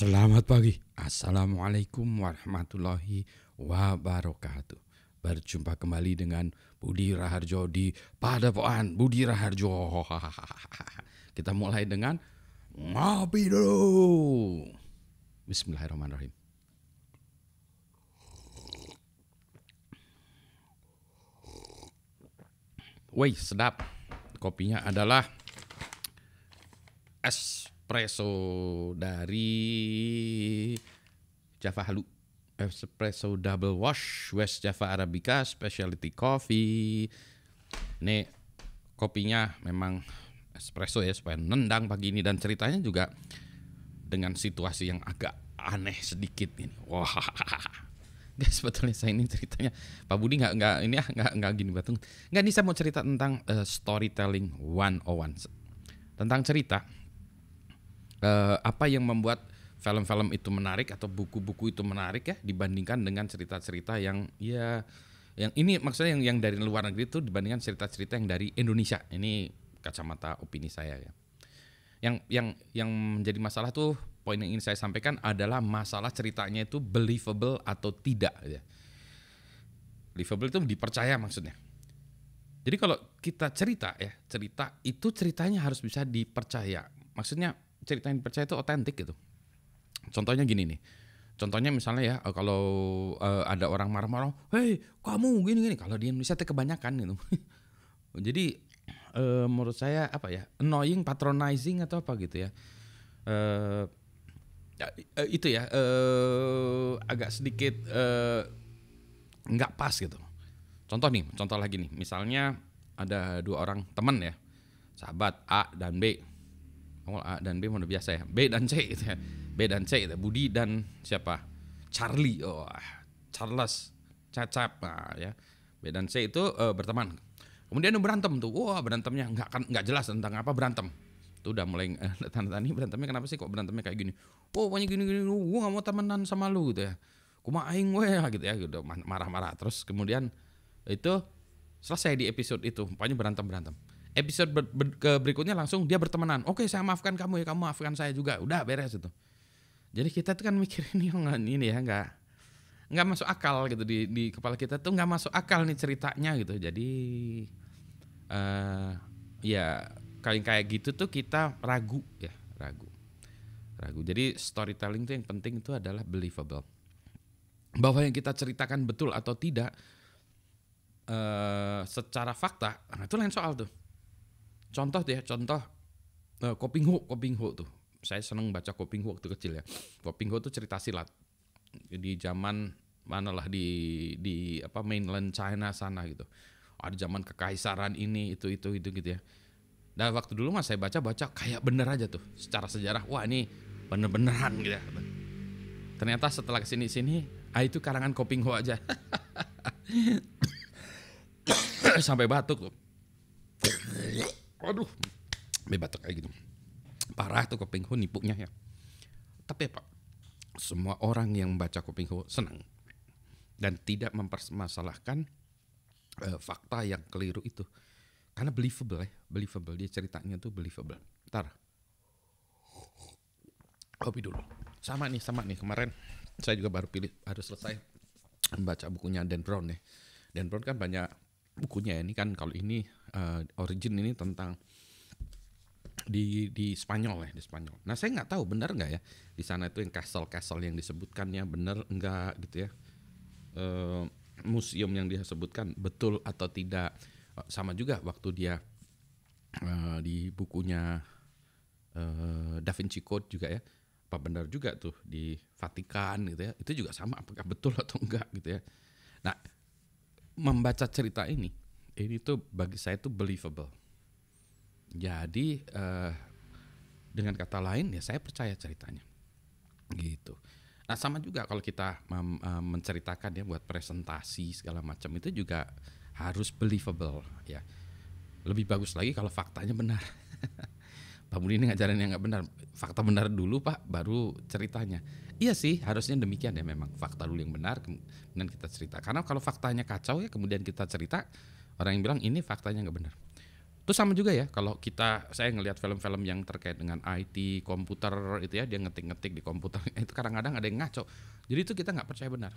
Selamat pagi. Assalamualaikum warahmatullahi wabarakatuh. Berjumpa kembali dengan Budi Raharjo di Padepokan Budi Raharjo. Kita mulai dengan ngopi dulu. Bismillahirrahmanirrahim. Wih, sedap. Kopinya adalah es espresso dari Java Halu. Espresso Double Wash, West Java Arabica, Specialty Coffee. Ini kopinya memang espresso ya supaya nendang pagi ini dan ceritanya juga dengan situasi yang agak aneh sedikit ini. Wah. Guys, sebetulnya saya ini ceritanya Pak Budi nggak nggak ini ah, nggak nggak gini batung. Nggak ini saya mau cerita tentang uh, storytelling oh one Tentang cerita uh, apa yang membuat film-film itu menarik atau buku-buku itu menarik ya dibandingkan dengan cerita-cerita yang ya yang ini maksudnya yang yang dari luar negeri itu dibandingkan cerita-cerita yang dari Indonesia ini kacamata opini saya ya yang yang yang menjadi masalah tuh poin yang ingin saya sampaikan adalah masalah ceritanya itu believable atau tidak ya believable itu dipercaya maksudnya jadi kalau kita cerita ya cerita itu ceritanya harus bisa dipercaya maksudnya cerita yang dipercaya itu otentik gitu. Contohnya gini nih. Contohnya misalnya ya eh, kalau uh, ada orang marah-marah, "Hei, kamu gini-gini." Kalau di Indonesia itu kebanyakan gitu. Jadi uh, menurut saya apa ya? Annoying, patronizing atau apa gitu ya. Uh, uh itu ya uh, agak sedikit uh, nggak pas gitu. Contoh nih, contoh lagi nih. Misalnya ada dua orang teman ya, sahabat A dan B awal oh, A dan B mana biasa ya B dan C gitu ya B dan C gitu. Ya. Budi dan siapa Charlie oh ah, Charles Cacap nah, ya B dan C itu uh, berteman kemudian berantem tuh wah berantemnya nggak kan nggak jelas tentang apa berantem tuh udah mulai eh, tanda-tanda ini berantemnya kenapa sih kok berantemnya kayak gini oh banyak gini-gini gue nggak mau temenan sama lu gitu ya kuma aing gue ah, gitu ya gitu marah-marah terus kemudian itu selesai di episode itu pokoknya berantem berantem episode ber ber ke berikutnya langsung dia bertemanan. Oke, saya maafkan kamu ya, kamu maafkan saya juga. Udah beres itu. Jadi kita tuh kan mikirin ini yang ini ya enggak enggak masuk akal gitu di di kepala kita tuh enggak masuk akal nih ceritanya gitu. Jadi uh, ya kayak kayak gitu tuh kita ragu ya, ragu. Ragu. Jadi storytelling tuh yang penting itu adalah believable. Bahwa yang kita ceritakan betul atau tidak uh, secara fakta, nah itu lain soal tuh Contoh deh, contoh uh, eh, Koping Ho, Koping Ho tuh. Saya seneng baca Koping Ho waktu kecil ya. Koping Ho tuh cerita silat. Di zaman mana lah di di apa mainland China sana gitu. Ada zaman kekaisaran ini itu itu itu gitu ya. Dan waktu dulu mas saya baca-baca kayak bener aja tuh secara sejarah. Wah ini bener-beneran gitu ya. Ternyata setelah kesini-sini, ah itu karangan Koping Ho aja. sampai batuk tuh aduh bebatuk kayak gitu parah tuh kuping Ho nipuknya ya tapi apa? Pak semua orang yang membaca kuping Ho senang dan tidak mempermasalahkan uh, fakta yang keliru itu karena believable ya believable dia ceritanya tuh believable ntar kopi dulu sama nih sama nih kemarin saya juga baru pilih harus selesai membaca bukunya Dan Brown nih ya. Dan Brown kan banyak bukunya ya. ini kan kalau ini uh, origin ini tentang di di Spanyol ya di Spanyol. Nah saya nggak tahu benar nggak ya di sana itu yang castle-castle yang disebutkannya benar nggak gitu ya uh, museum yang dia sebutkan betul atau tidak eh, sama juga waktu dia uh, di bukunya uh, Da Vinci Code juga ya apa benar juga tuh di Vatikan gitu ya itu juga sama apakah betul atau enggak gitu ya. Nah membaca cerita ini ini tuh bagi saya tuh believable. Jadi uh, dengan kata lain ya saya percaya ceritanya. Gitu. Nah, sama juga kalau kita eh, menceritakan ya buat presentasi segala macam itu juga harus believable ya. Lebih bagus lagi kalau faktanya benar. Pak Budi ini ngajarin yang nggak benar. Fakta benar dulu Pak, baru ceritanya. Iya sih, harusnya demikian ya memang. Fakta dulu yang benar, kemudian kita cerita. Karena kalau faktanya kacau ya kemudian kita cerita, orang yang bilang ini faktanya nggak benar itu sama juga ya kalau kita saya ngelihat film-film yang terkait dengan IT komputer itu ya dia ngetik-ngetik di komputer itu kadang-kadang ada yang ngaco jadi itu kita nggak percaya benar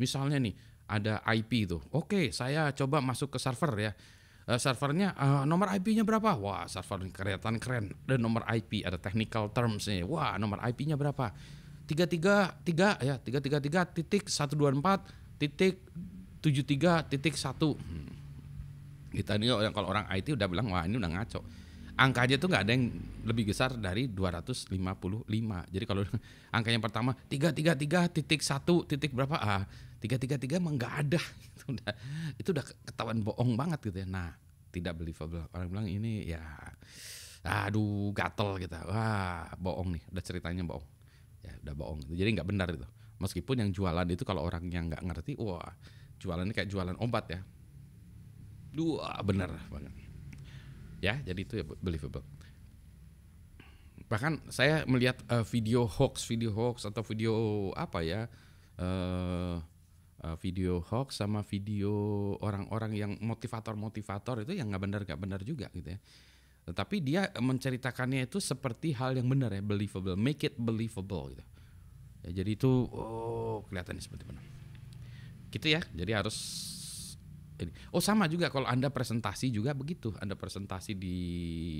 misalnya nih ada IP itu oke saya coba masuk ke server ya eh, servernya eh, nomor IP-nya berapa wah server kelihatan keren dan nomor IP ada technical termsnya wah nomor IP-nya berapa tiga tiga tiga ya tiga tiga tiga titik satu dua empat titik tujuh tiga titik satu hmm kita ini kalau orang IT udah bilang wah ini udah ngaco angkanya tuh nggak ada yang lebih besar dari 255 jadi kalau angkanya pertama tiga tiga tiga titik satu titik berapa ah tiga tiga emang nggak ada itu udah itu udah ketahuan bohong banget gitu ya nah tidak believable orang bilang ini ya aduh gatel kita gitu. wah bohong nih udah ceritanya bohong ya udah bohong gitu. jadi nggak benar itu meskipun yang jualan itu kalau orang yang nggak ngerti wah jualannya kayak jualan obat ya Dua benar banget. Ya, jadi itu ya believable. Bahkan saya melihat uh, video hoax, video hoax atau video apa ya? Uh, video hoax sama video orang-orang yang motivator-motivator itu yang nggak benar nggak benar juga gitu ya. Tetapi dia menceritakannya itu seperti hal yang benar ya, believable, make it believable gitu. Ya, jadi itu oh kelihatannya seperti benar. Gitu ya. Jadi harus ini. Oh sama juga kalau Anda presentasi juga begitu. Anda presentasi di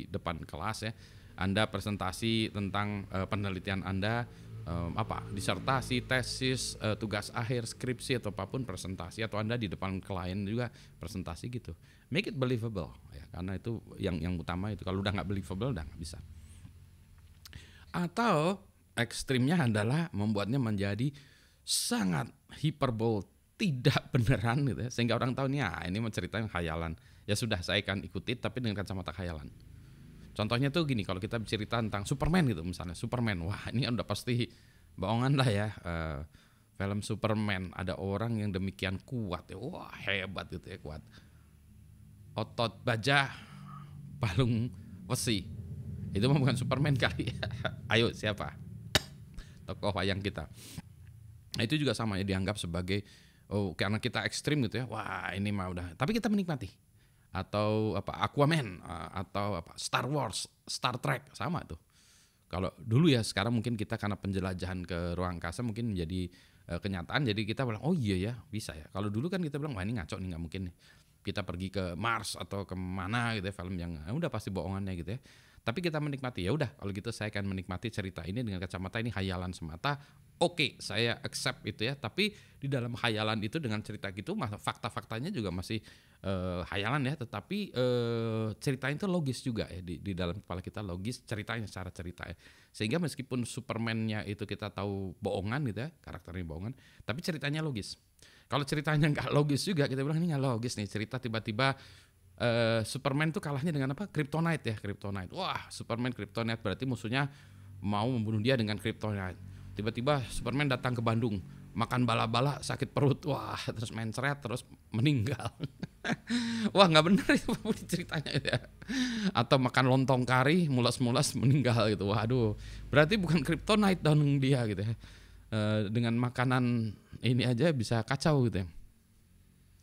depan kelas ya. Anda presentasi tentang uh, penelitian Anda um, apa? disertasi, tesis, uh, tugas akhir, skripsi atau apapun presentasi atau Anda di depan klien juga presentasi gitu. Make it believable ya karena itu yang yang utama itu. Kalau udah nggak believable udah nggak bisa. Atau ekstrimnya adalah membuatnya menjadi sangat hiperbol tidak beneran gitu ya. sehingga orang tahu nih ah, ini mau cerita yang khayalan ya sudah saya akan ikuti tapi dengan kacamata khayalan contohnya tuh gini kalau kita bercerita tentang Superman gitu misalnya Superman wah ini udah pasti bohongan lah ya uh, film Superman ada orang yang demikian kuat ya wah hebat gitu ya kuat otot baja palung besi itu mah bukan Superman kali ya. ayo siapa tokoh wayang kita Nah, itu juga sama ya dianggap sebagai oh karena kita ekstrim gitu ya wah ini mah udah tapi kita menikmati atau apa Aquaman eh, atau apa Star Wars Star Trek sama tuh kalau dulu ya sekarang mungkin kita karena penjelajahan ke ruang angkasa mungkin menjadi uh, eh, kenyataan jadi kita bilang oh iya ya bisa ya kalau dulu kan kita bilang wah ini ngaco nih nggak mungkin kita pergi ke Mars atau kemana gitu ya film yang eh, udah pasti bohongannya gitu ya tapi kita menikmati ya udah kalau gitu saya akan menikmati cerita ini dengan kacamata ini hayalan semata. Oke, okay, saya accept itu ya. Tapi di dalam hayalan itu dengan cerita gitu fakta-faktanya juga masih uh, eh, hayalan ya, tetapi uh, eh, ceritanya itu logis juga ya di, di dalam kepala kita logis ceritanya secara cerita ya Sehingga meskipun Supermannya itu kita tahu bohongan gitu ya, karakternya bohongan, tapi ceritanya logis. Kalau ceritanya nggak logis juga kita bilang ini nggak logis nih cerita tiba-tiba Eh, Superman tuh kalahnya dengan apa? Kryptonite ya, Kryptonite. Wah, Superman Kryptonite berarti musuhnya mau membunuh dia dengan Kryptonite. Tiba-tiba Superman datang ke Bandung, makan bala-bala sakit perut wah terus mencret terus meninggal wah nggak bener itu ceritanya ya atau makan lontong kari mulas-mulas meninggal gitu wah aduh berarti bukan kryptonite dong dia gitu ya e, dengan makanan ini aja bisa kacau gitu ya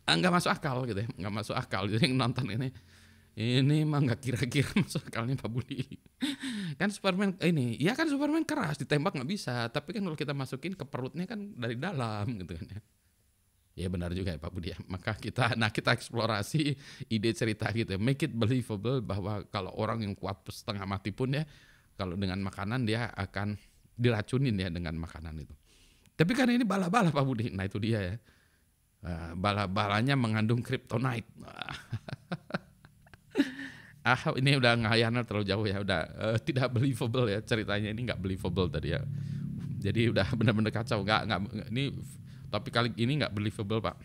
Ah, nggak masuk akal gitu ya nggak masuk akal jadi nonton ini ini mah nggak kira-kira masuk akalnya Pak Budi kan Superman eh, ini ya kan Superman keras ditembak nggak bisa tapi kan kalau kita masukin ke perutnya kan dari dalam gitu kan ya ya benar juga ya Pak Budi ya maka kita nah kita eksplorasi ide cerita gitu ya. make it believable bahwa kalau orang yang kuat setengah mati pun ya kalau dengan makanan dia akan diracunin ya dengan makanan itu tapi kan ini bala-bala Pak Budi nah itu dia ya Eh, bala-balanya mengandung kryptonite. ah ini udah ngayana terlalu jauh ya udah uh, tidak believable ya ceritanya ini nggak believable tadi ya jadi udah bener-bener kacau nggak nggak ini tapi kali ini nggak believable pak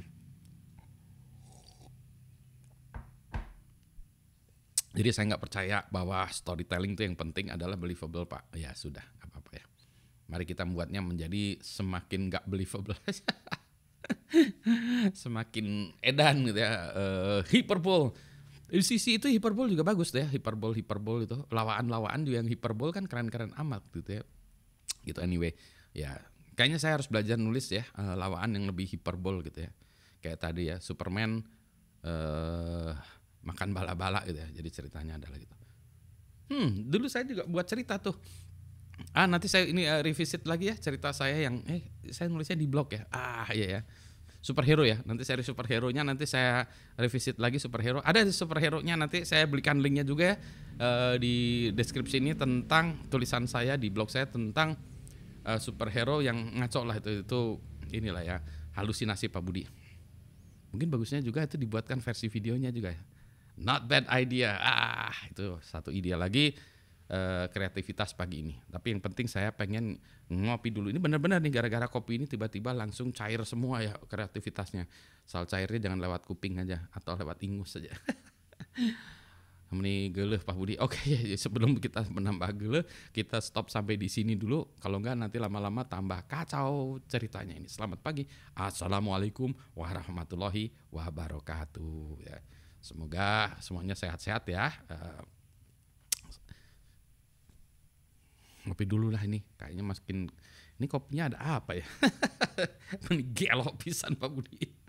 jadi saya nggak percaya bahwa storytelling itu yang penting adalah believable pak ya sudah apa apa ya mari kita membuatnya menjadi semakin nggak believable semakin edan gitu ya uh, eh, hiperbol di eh, sisi itu hiperbol juga bagus deh hiperbol hiperbol itu lawaan-lawaan juga yang hiperbol kan keren-keren amat gitu ya gitu anyway ya kayaknya saya harus belajar nulis ya uh, lawaan yang lebih hiperbol gitu ya kayak tadi ya Superman uh, makan bala-bala gitu ya jadi ceritanya adalah gitu hmm dulu saya juga buat cerita tuh ah nanti saya ini uh, revisit lagi ya cerita saya yang eh saya nulisnya di blog ya ah iya ya superhero ya. Nanti seri superhero-nya nanti saya revisit lagi superhero. Ada superhero-nya nanti saya belikan linknya juga ya uh, di deskripsi ini tentang tulisan saya di blog saya tentang uh, superhero yang ngaco lah itu itu inilah ya halusinasi Pak Budi. Mungkin bagusnya juga itu dibuatkan versi videonya juga ya. Not bad idea. Ah, itu satu ide lagi Eh, kreativitas pagi ini. Tapi yang penting saya pengen ngopi dulu. Ini benar-benar nih gara-gara kopi ini tiba-tiba langsung cair semua ya kreativitasnya. Soal cairnya jangan lewat kuping aja atau lewat ingus saja. Ini geluh Pak Budi. Oke, okay, ya, ya, sebelum kita menambah geluh, kita stop sampai di sini dulu. Kalau enggak nanti lama-lama tambah kacau ceritanya ini. Selamat pagi. Assalamualaikum warahmatullahi wabarakatuh. Ya. Semoga semuanya sehat-sehat ya. Eh, ngopi dulu lah ini kayaknya makin ini kopinya ada apa ya ini gelo pisan Pak Budi